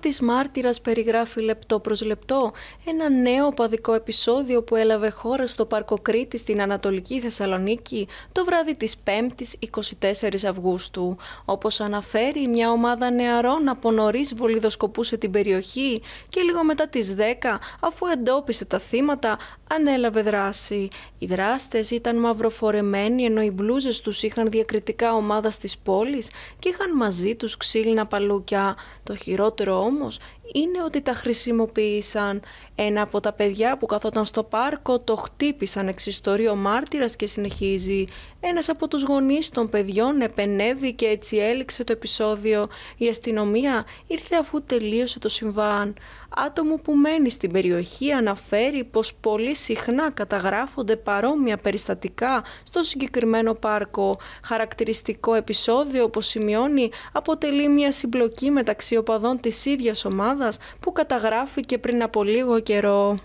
της μάρτυρας περιγράφει λεπτό προς λεπτό ένα νέο παδικό επεισόδιο που έλαβε χώρα στο Πάρκο Κρήτη στην Ανατολική Θεσσαλονίκη το βράδυ της 5 η 24 Αυγούστου. Όπως αναφέρει, μια ομάδα νεαρών από νωρίς βολιδοσκοπούσε την περιοχή και λίγο μετά τις 10, αφού εντόπισε τα θύματα, ανέλαβε δράση. Οι δράστες ήταν μαυροφορεμένοι ενώ οι μπλούζες τους είχαν διακριτικά ομάδα της πόλη και είχαν μαζί τους ξύλινα παλούκια. Το χειρό ...otro homo... είναι ότι τα χρησιμοποίησαν ένα από τα παιδιά που καθόταν στο πάρκο, το χτύπησαν εξ ιστορίου μάρτυρας και συνεχίζει. Ένας από τους γονείς των παιδιών επενεύει και έτσι έληξε το επεισόδιο. Η αστυνομία ήρθε αφού τελείωσε το συμβάν. Άτομο που μένει στην περιοχή αναφέρει πως πολύ συχνά καταγράφονται παρόμοια περιστατικά στο συγκεκριμένο πάρκο. Χαρακτηριστικό επεισόδιο, όπως σημειώνει, αποτελεί μια συμπλοκή μεταξύ οπαδών της ίδιας ομάδας που καταγράφηκε πριν από λίγο καιρό.